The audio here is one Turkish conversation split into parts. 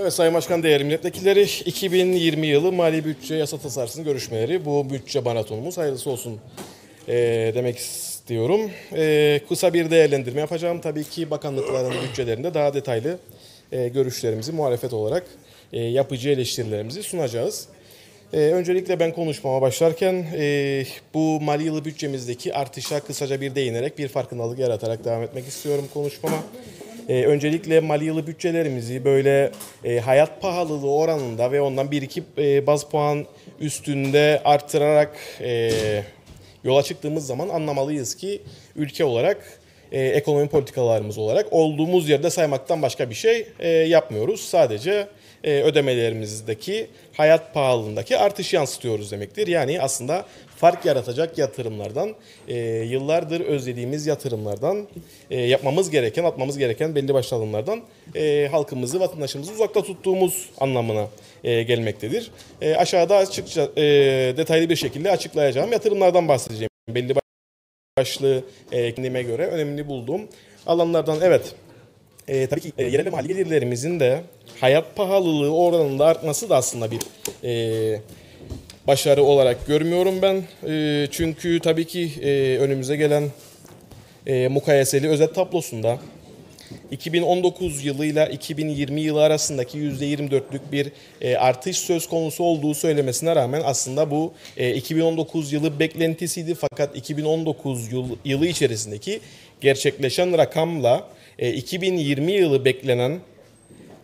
Evet Sayın Başkan değerli milletvekilleri 2020 yılı mali bütçe yasa tasarısının görüşmeleri bu bütçe maratonumuz hayırlısı olsun e, demek istiyorum. E, kısa bir değerlendirme yapacağım. Tabii ki bakanlıkların bütçelerinde daha detaylı e, görüşlerimizi muhalefet olarak e, yapıcı eleştirilerimizi sunacağız. E, öncelikle ben konuşmama başlarken e, bu mali yılı bütçemizdeki artışa kısaca bir değinerek bir farkındalık yaratarak devam etmek istiyorum konuşmama e, öncelikle maliyalı bütçelerimizi böyle e, hayat pahalılığı oranında ve ondan 1-2 e, baz puan üstünde arttırarak e, yola çıktığımız zaman anlamalıyız ki ülke olarak e, ekonomi politikalarımız olarak olduğumuz yerde saymaktan başka bir şey e, yapmıyoruz. Sadece e, ödemelerimizdeki hayat pahalılığındaki artış yansıtıyoruz demektir. Yani aslında fark yaratacak yatırımlardan, e, yıllardır özlediğimiz yatırımlardan, e, yapmamız gereken, atmamız gereken belli başlı adımlardan e, halkımızı, vatandaşımızı uzakta tuttuğumuz anlamına e, gelmektedir. E, aşağıda açıkça e, detaylı bir şekilde açıklayacağım yatırımlardan bahsedeceğim. Belli başlı e, kendime göre önemli bulduğum alanlardan evet e, tabii ki e, yerel ve de hayat pahalılığı oranında artması da aslında bir e, başarı olarak görmüyorum ben. E, çünkü tabii ki e, önümüze gelen e, mukayeseli özet tablosunda 2019 yılıyla 2020 yılı arasındaki %24'lük bir e, artış söz konusu olduğu söylemesine rağmen aslında bu 2019 e, yılı beklentisiydi fakat 2019 yılı içerisindeki gerçekleşen rakamla 2020 e, yılı beklenen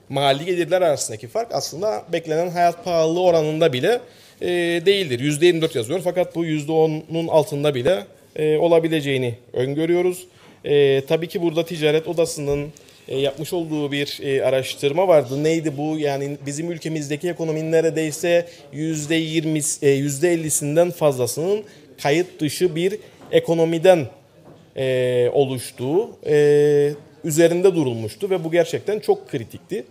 mali gelirler arasındaki fark aslında beklenen hayat pahalılığı oranında bile e, değildir. %24 yazıyor fakat bu %10'un altında bile e, olabileceğini öngörüyoruz. E, tabii ki burada ticaret odasının e, yapmış olduğu bir e, araştırma vardı. Neydi bu? Yani bizim ülkemizdeki ekonominin neredeyse %20 e, %50'sinden fazlasının kayıt dışı bir ekonomiden e, oluştuğu e, üzerinde durulmuştu ve bu gerçekten çok kritikti.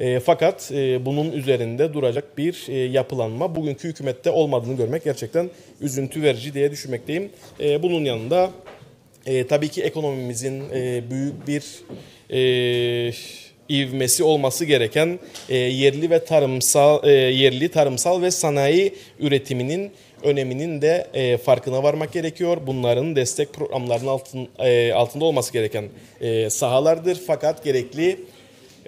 E, fakat e, bunun üzerinde duracak bir e, yapılanma bugünkü hükümette olmadığını görmek gerçekten üzüntü verici diye düşünmekteyim. E, bunun yanında e, tabii ki ekonomimizin e, büyük bir e, ivmesi olması gereken e, yerli ve tarımsal e, yerli tarımsal ve sanayi üretiminin öneminin de e, farkına varmak gerekiyor. Bunların destek programlarının altın, e, altında olması gereken e, sahalardır. Fakat gerekli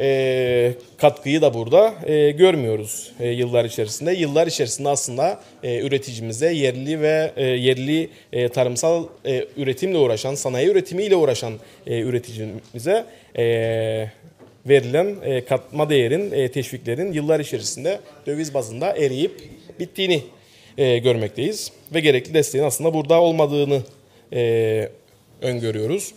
e, katkıyı da burada e, görmüyoruz e, yıllar içerisinde. Yıllar içerisinde aslında e, üreticimize yerli ve e, yerli e, tarımsal e, üretimle uğraşan, sanayi üretimiyle uğraşan e, üreticimize e, verilen e, katma değerin, e, teşviklerin yıllar içerisinde döviz bazında eriyip bittiğini e, görmekteyiz. Ve gerekli desteğin aslında burada olmadığını e, öngörüyoruz.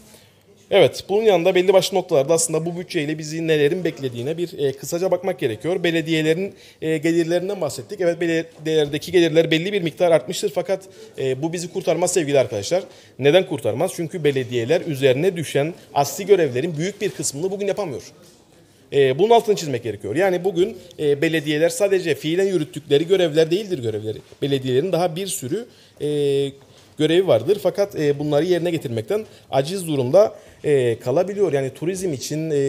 Evet, bunun yanında belli başlı noktalarda aslında bu bütçeyle bizi nelerin beklediğine bir e, kısaca bakmak gerekiyor. Belediyelerin e, gelirlerinden bahsettik. Evet, belediyelerdeki gelirler belli bir miktar artmıştır fakat e, bu bizi kurtarmaz sevgili arkadaşlar. Neden kurtarmaz? Çünkü belediyeler üzerine düşen asli görevlerin büyük bir kısmını bugün yapamıyor. E, bunun altını çizmek gerekiyor. Yani bugün e, belediyeler sadece fiilen yürüttükleri görevler değildir görevleri. Belediyelerin daha bir sürü e, görevi vardır. Fakat e, bunları yerine getirmekten aciz durumda e, kalabiliyor. Yani turizm için e,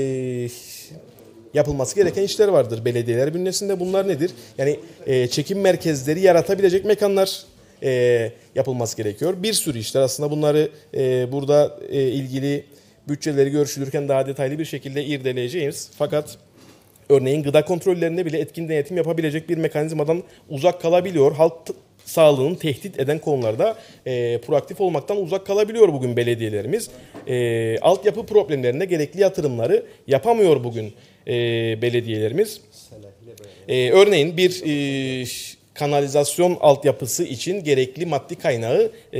yapılması gereken işler vardır belediyeler bünyesinde. Bunlar nedir? Yani e, çekim merkezleri yaratabilecek mekanlar e, yapılması gerekiyor. Bir sürü işler aslında bunları e, burada e, ilgili bütçeleri görüşülürken daha detaylı bir şekilde irdeleyeceğiz. Fakat örneğin gıda kontrollerinde bile etkin denetim yapabilecek bir mekanizmadan uzak kalabiliyor. Halk sağlığının tehdit eden konularda e, proaktif olmaktan uzak kalabiliyor bugün belediyelerimiz. E, altyapı problemlerinde gerekli yatırımları yapamıyor bugün e, belediyelerimiz. E, örneğin bir e, kanalizasyon altyapısı için gerekli maddi kaynağı e,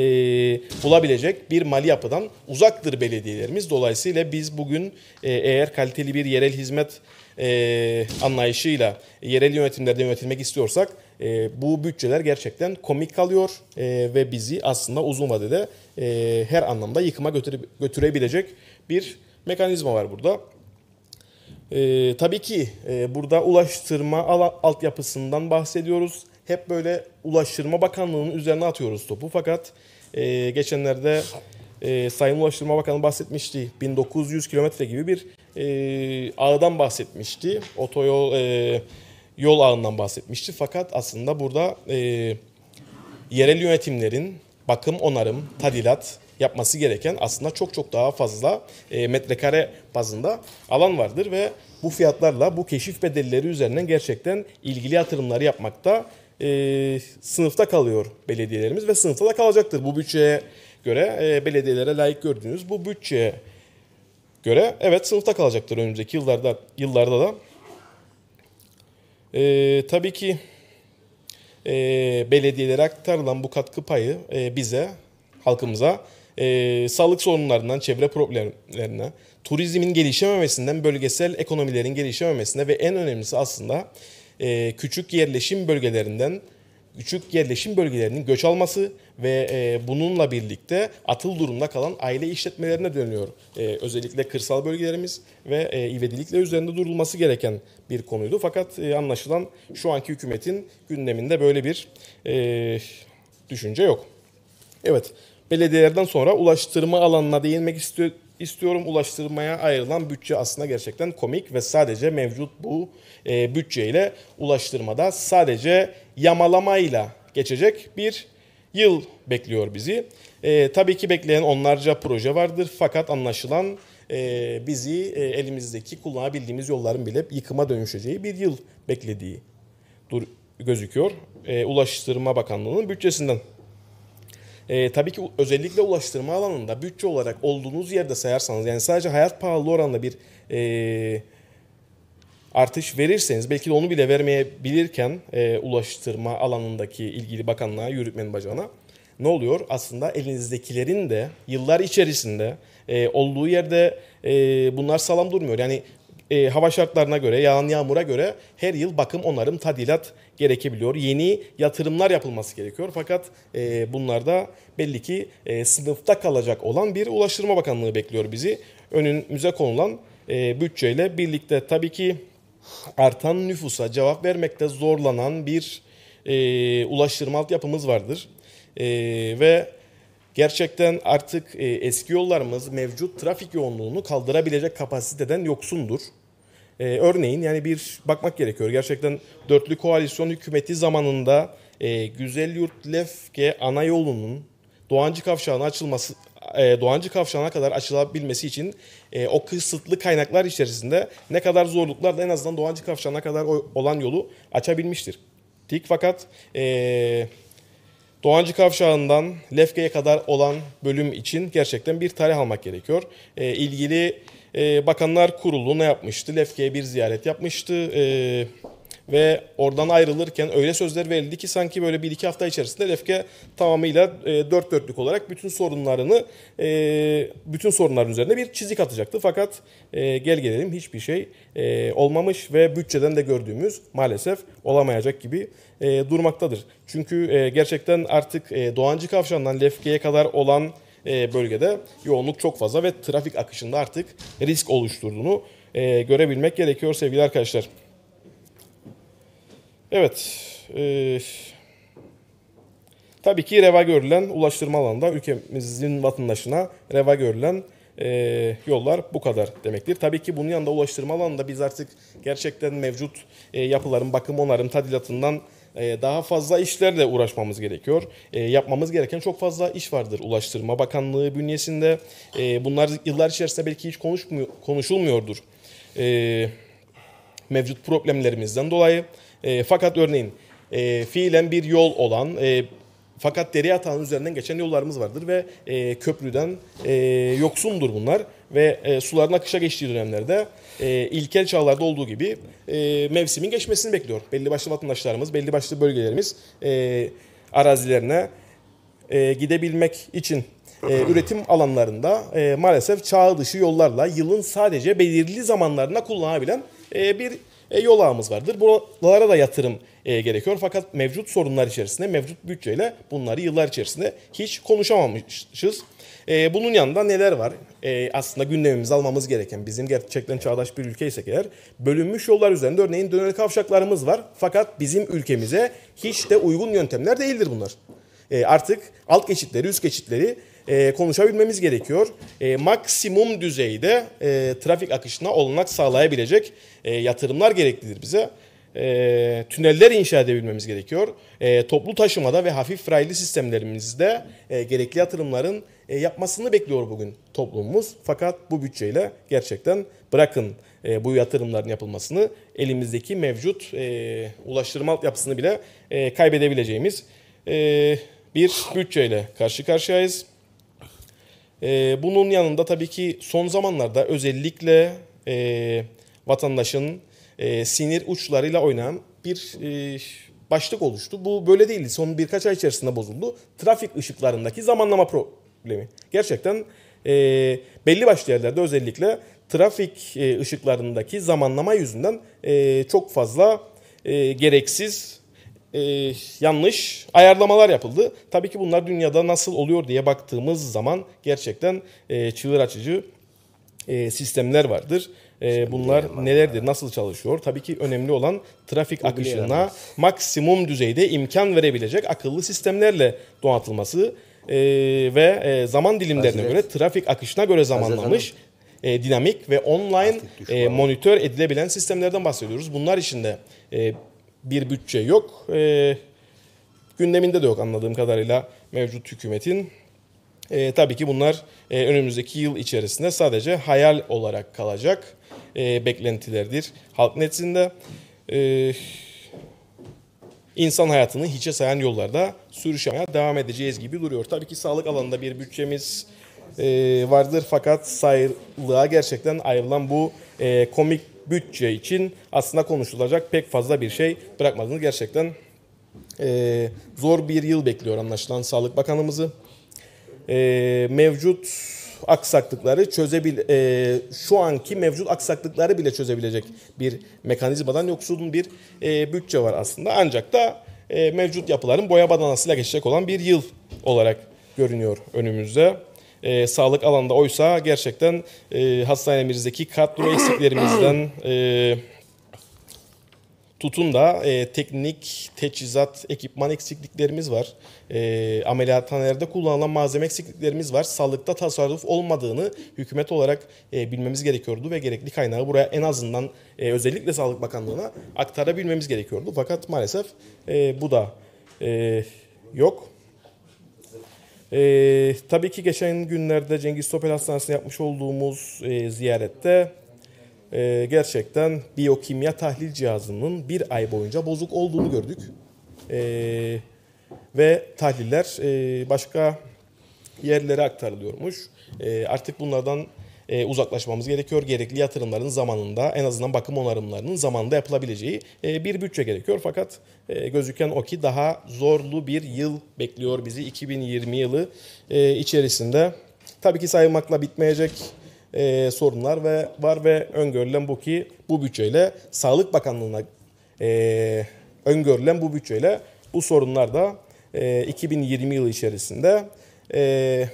bulabilecek bir mali yapıdan uzaktır belediyelerimiz. Dolayısıyla biz bugün e, eğer kaliteli bir yerel hizmet e, anlayışıyla yerel yönetimlerde yönetilmek istiyorsak e, bu bütçeler gerçekten komik kalıyor e, ve bizi aslında uzun vadede e, her anlamda yıkıma götüre, götürebilecek bir mekanizma var burada. E, tabii ki e, burada ulaştırma altyapısından bahsediyoruz. Hep böyle Ulaştırma Bakanlığı'nın üzerine atıyoruz topu fakat e, geçenlerde e, Sayın Ulaştırma Bakanı bahsetmişti. 1900 kilometre gibi bir e, ağdan bahsetmişti. Otoyol e, yol ağından bahsetmişti. Fakat aslında burada e, yerel yönetimlerin bakım, onarım, tadilat yapması gereken aslında çok çok daha fazla e, metrekare bazında alan vardır ve bu fiyatlarla bu keşif bedelleri üzerinden gerçekten ilgili yatırımları yapmakta e, sınıfta kalıyor belediyelerimiz ve sınıfta da kalacaktır. Bu bütçeye göre e, belediyelere layık gördüğünüz bu bütçeye göre evet sınıfta kalacaktır önümüzdeki yıllarda yıllarda da. E, tabii ki e, belediyelere aktarılan bu katkı payı e, bize, halkımıza e, sağlık sorunlarından çevre problemlerine, turizmin gelişememesinden bölgesel ekonomilerin gelişememesine ve en önemlisi aslında e, küçük yerleşim bölgelerinden küçük yerleşim bölgelerinin göç alması ve e, bununla birlikte atıl durumda kalan aile işletmelerine dönüyor. E, özellikle kırsal bölgelerimiz ve e, ivedilikle üzerinde durulması gereken bir konuydu. Fakat e, anlaşılan şu anki hükümetin gündeminde böyle bir e, düşünce yok. Evet, belediyelerden sonra ulaştırma alanına değinmek istiyorum istiyorum ulaştırmaya ayrılan bütçe aslında gerçekten komik ve sadece mevcut bu e, bütçeyle ulaştırmada sadece yamalamayla geçecek bir yıl bekliyor bizi. E, tabii ki bekleyen onlarca proje vardır fakat anlaşılan e, bizi e, elimizdeki kullanabildiğimiz yolların bile yıkıma dönüşeceği bir yıl beklediği dur gözüküyor. E, Ulaştırma Bakanlığı'nın bütçesinden. E, tabii ki özellikle ulaştırma alanında bütçe olarak olduğunuz yerde sayarsanız yani sadece hayat pahalı oranında bir e, artış verirseniz belki de onu bile vermeyebilirken e, ulaştırma alanındaki ilgili bakanlığa, yürütmenin bacağına ne oluyor? Aslında elinizdekilerin de yıllar içerisinde e, olduğu yerde e, bunlar sağlam durmuyor. Yani e, hava şartlarına göre, yağan yağmura göre her yıl bakım, onarım, tadilat gerekebiliyor. Yeni yatırımlar yapılması gerekiyor. Fakat e, bunlarda belli ki e, sınıfta kalacak olan bir Ulaştırma Bakanlığı bekliyor bizi. Önümüze konulan e, bütçeyle birlikte tabii ki artan nüfusa cevap vermekte zorlanan bir e, ulaştırma altyapımız vardır. E, ve gerçekten artık e, eski yollarımız mevcut trafik yoğunluğunu kaldırabilecek kapasiteden yoksundur. E, örneğin yani bir bakmak gerekiyor. Gerçekten dörtlü koalisyon hükümeti zamanında e, Güzelyurt Lefke ana yolunun Doğancı Kavşağı'na açılması e, Doğancı Kavşağı'na kadar açılabilmesi için e, o kısıtlı kaynaklar içerisinde ne kadar zorluklarla en azından Doğancı Kavşağı'na kadar olan yolu açabilmiştir. Tik fakat e, Doğancı Kavşağı'ndan Lefke'ye kadar olan bölüm için gerçekten bir tarih almak gerekiyor. E, ilgili e, Bakanlar Kurulu ne yapmıştı? Lefke'ye bir ziyaret yapmıştı. E, ve oradan ayrılırken öyle sözler verildi ki sanki böyle bir iki hafta içerisinde Lefke tamamıyla e, dört dörtlük olarak bütün sorunlarını e, bütün sorunların üzerine bir çizik atacaktı. Fakat e, gel gelelim hiçbir şey e, olmamış ve bütçeden de gördüğümüz maalesef olamayacak gibi e, durmaktadır. Çünkü e, gerçekten artık e, Doğancı Kavşağı'ndan Lefke'ye kadar olan e, bölgede yoğunluk çok fazla ve trafik akışında artık risk oluşturduğunu e, görebilmek gerekiyor sevgili arkadaşlar. Evet. E, tabii ki reva görülen ulaştırma alanında ülkemizin vatandaşına reva görülen e, yollar bu kadar demektir. Tabii ki bunun yanında ulaştırma alanında biz artık gerçekten mevcut e, yapıların bakım onarım tadilatından e, daha fazla işlerle uğraşmamız gerekiyor. E, yapmamız gereken çok fazla iş vardır. Ulaştırma Bakanlığı bünyesinde e, bunlar yıllar içerisinde belki hiç konuşmuyor, konuşulmuyordur. mevcut problemlerimizden dolayı. E, fakat örneğin e, fiilen bir yol olan e, fakat deri yatağının üzerinden geçen yollarımız vardır ve e, köprüden e, yoksundur bunlar. Ve e, suların akışa geçtiği dönemlerde e, ilkel çağlarda olduğu gibi e, mevsimin geçmesini bekliyor. Belli başlı vatandaşlarımız, belli başlı bölgelerimiz e, arazilerine e, gidebilmek için e, üretim alanlarında e, maalesef çağ dışı yollarla yılın sadece belirli zamanlarında kullanabilen e, bir e, yol ağımız vardır. Buralara da yatırım e, gerekiyor. Fakat mevcut sorunlar içerisinde, mevcut bütçeyle bunları yıllar içerisinde hiç konuşamamışız. E, bunun yanında neler var? E, aslında gündemimize almamız gereken, bizim gerçekten çağdaş bir ülkeysek eğer, bölünmüş yollar üzerinde örneğin dönel kavşaklarımız var. Fakat bizim ülkemize hiç de uygun yöntemler değildir bunlar. E, artık alt geçitleri, üst geçitleri e, konuşabilmemiz gerekiyor. E, maksimum düzeyde e, trafik akışına olanak sağlayabilecek e, yatırımlar gereklidir bize. E, tüneller inşa edebilmemiz gerekiyor. E, toplu taşımada ve hafif raylı sistemlerimizde e, gerekli yatırımların e, yapmasını bekliyor bugün toplumumuz. Fakat bu bütçeyle gerçekten bırakın e, bu yatırımların yapılmasını elimizdeki mevcut e, ulaştırma altyapısını bile e, kaybedebileceğimiz e, bir bütçeyle karşı karşıyayız. Ee, bunun yanında tabii ki son zamanlarda özellikle e, vatandaşın e, sinir uçlarıyla oynayan bir e, başlık oluştu. Bu böyle değildi. Son birkaç ay içerisinde bozuldu. Trafik ışıklarındaki zamanlama problemi. Gerçekten e, belli başlı yerlerde özellikle trafik ışıklarındaki zamanlama yüzünden çok fazla gereksiz e, yanlış ayarlamalar yapıldı. Tabii ki bunlar dünyada nasıl oluyor diye baktığımız zaman gerçekten e, çığır açıcı e, sistemler vardır. E, bunlar nelerdir, nasıl çalışıyor? Tabii ki önemli olan trafik akışına maksimum düzeyde imkan verebilecek akıllı sistemlerle donatılması e, ve e, zaman dilimlerine göre trafik akışına göre zamanlamış e, dinamik ve online e, monitör edilebilen sistemlerden bahsediyoruz. Bunlar içinde e, bir bütçe yok. E, gündeminde de yok anladığım kadarıyla mevcut hükümetin. E, tabii ki bunlar e, önümüzdeki yıl içerisinde sadece hayal olarak kalacak e, beklentilerdir. Halk netinde e, ee, insan hayatını hiçe sayan yollarda sürüşmeye devam edeceğiz gibi duruyor. Tabii ki sağlık alanında bir bütçemiz e, vardır fakat sayılığa gerçekten ayrılan bu e, komik bütçe için aslında konuşulacak pek fazla bir şey bırakmadınız. Gerçekten e, zor bir yıl bekliyor anlaşılan Sağlık Bakanımızı. E, mevcut aksaklıkları çözebil e, şu anki mevcut aksaklıkları bile çözebilecek bir mekanizmadan yoksulun bir e, bütçe var aslında. Ancak da e, mevcut yapıların boya badanasıyla geçecek olan bir yıl olarak görünüyor önümüzde e, sağlık alanda oysa gerçekten e, hastanemizdeki kadro eksiklerimizden e, tutun da e, teknik, teçhizat, ekipman eksikliklerimiz var. E, ameliyathanelerde kullanılan malzeme eksikliklerimiz var. Sağlıkta tasarruf olmadığını hükümet olarak e, bilmemiz gerekiyordu ve gerekli kaynağı buraya en azından e, özellikle Sağlık Bakanlığı'na aktarabilmemiz gerekiyordu. Fakat maalesef e, bu da e, yok. Ee, tabii ki geçen günlerde Cengiz Topel Hastanesi'ne yapmış olduğumuz e, ziyarette e, gerçekten biyokimya tahlil cihazının bir ay boyunca bozuk olduğunu gördük. E, ve tahliller e, başka yerlere aktarılıyormuş. E, artık bunlardan e, uzaklaşmamız gerekiyor. Gerekli yatırımların zamanında en azından bakım onarımlarının zamanında yapılabileceği e, bir bütçe gerekiyor. Fakat e, gözüken o ki daha zorlu bir yıl bekliyor bizi 2020 yılı e, içerisinde. Tabii ki saymakla bitmeyecek e, sorunlar ve var ve öngörülen bu ki bu bütçeyle Sağlık Bakanlığı'na e, öngörülen bu bütçeyle bu sorunlar da e, 2020 yılı içerisinde e,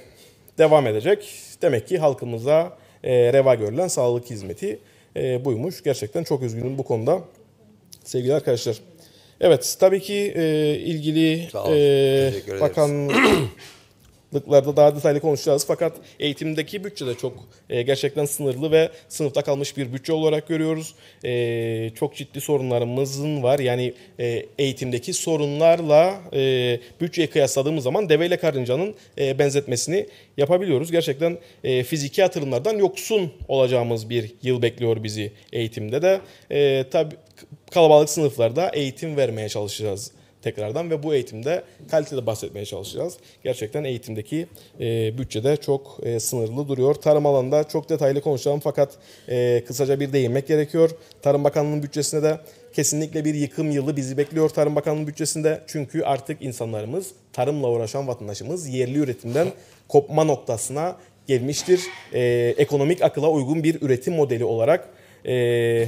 devam edecek. Demek ki halkımıza e, reva görülen sağlık hizmeti e, buymuş. Gerçekten çok üzgünüm bu konuda sevgili arkadaşlar. Evet tabii ki e, ilgili e, bakan lıklarda daha detaylı konuşacağız. Fakat eğitimdeki bütçe de çok e, gerçekten sınırlı ve sınıfta kalmış bir bütçe olarak görüyoruz. E, çok ciddi sorunlarımızın var. Yani e, eğitimdeki sorunlarla e, bütçeyi kıyasladığımız zaman deveyle karıncanın e, benzetmesini yapabiliyoruz. Gerçekten e, fiziki yatırımlardan yoksun olacağımız bir yıl bekliyor bizi eğitimde de. E, tabii kalabalık sınıflarda eğitim vermeye çalışacağız tekrardan ve bu eğitimde kalitede bahsetmeye çalışacağız. Gerçekten eğitimdeki e, bütçede çok e, sınırlı duruyor. Tarım alanında çok detaylı konuşalım fakat e, kısaca bir değinmek gerekiyor. Tarım Bakanlığı'nın bütçesine de kesinlikle bir yıkım yılı bizi bekliyor Tarım Bakanlığı bütçesinde. Çünkü artık insanlarımız, tarımla uğraşan vatandaşımız yerli üretimden kopma noktasına gelmiştir. E, ekonomik akıla uygun bir üretim modeli olarak e,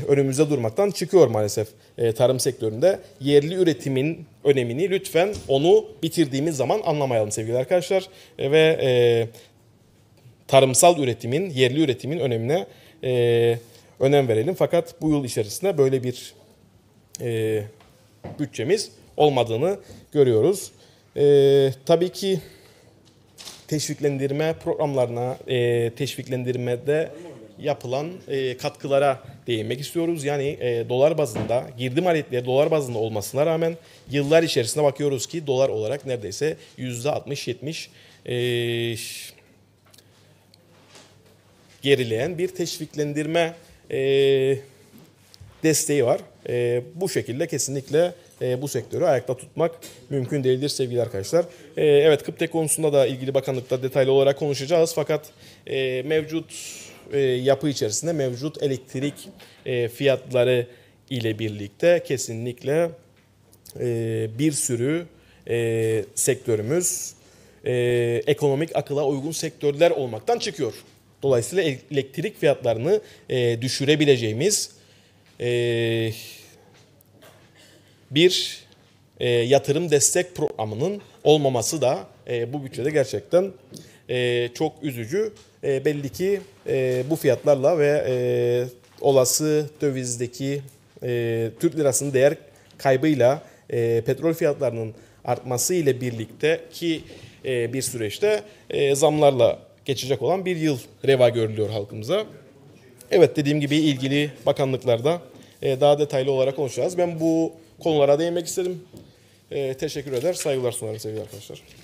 önümüzde durmaktan çıkıyor maalesef e, tarım sektöründe. Yerli üretimin önemini lütfen onu bitirdiğimiz zaman anlamayalım sevgili arkadaşlar. E, ve e, tarımsal üretimin, yerli üretimin önemine e, önem verelim. Fakat bu yıl içerisinde böyle bir e, bütçemiz olmadığını görüyoruz. E, tabii ki teşviklendirme programlarına, e, teşviklendirmede yapılan e, katkılara değinmek istiyoruz. Yani e, dolar bazında girdi maliyetleri dolar bazında olmasına rağmen yıllar içerisinde bakıyoruz ki dolar olarak neredeyse yüzde %60-70 e, gerileyen bir teşviklendirme e, desteği var. E, bu şekilde kesinlikle e, bu sektörü ayakta tutmak mümkün değildir sevgili arkadaşlar. E, evet Kıptek konusunda da ilgili bakanlıkta detaylı olarak konuşacağız fakat e, mevcut e, yapı içerisinde mevcut elektrik e, fiyatları ile birlikte kesinlikle e, bir sürü sektörümüz ekonomik akıla uygun sektörler olmaktan çıkıyor. Dolayısıyla elektrik fiyatlarını düşürebileceğimiz bir yatırım destek programının olmaması da bu bütçede gerçekten e, çok üzücü. E, belli ki e, bu fiyatlarla ve e, olası dövizdeki e, Türk lirasının değer kaybıyla e, petrol fiyatlarının artması ile birlikte ki e, bir süreçte e, zamlarla geçecek olan bir yıl reva görülüyor halkımıza. Evet dediğim gibi ilgili bakanlıklarda e, daha detaylı olarak konuşacağız. Ben bu konulara değinmek istedim. E, teşekkür eder, saygılar sunarım sevgili arkadaşlar.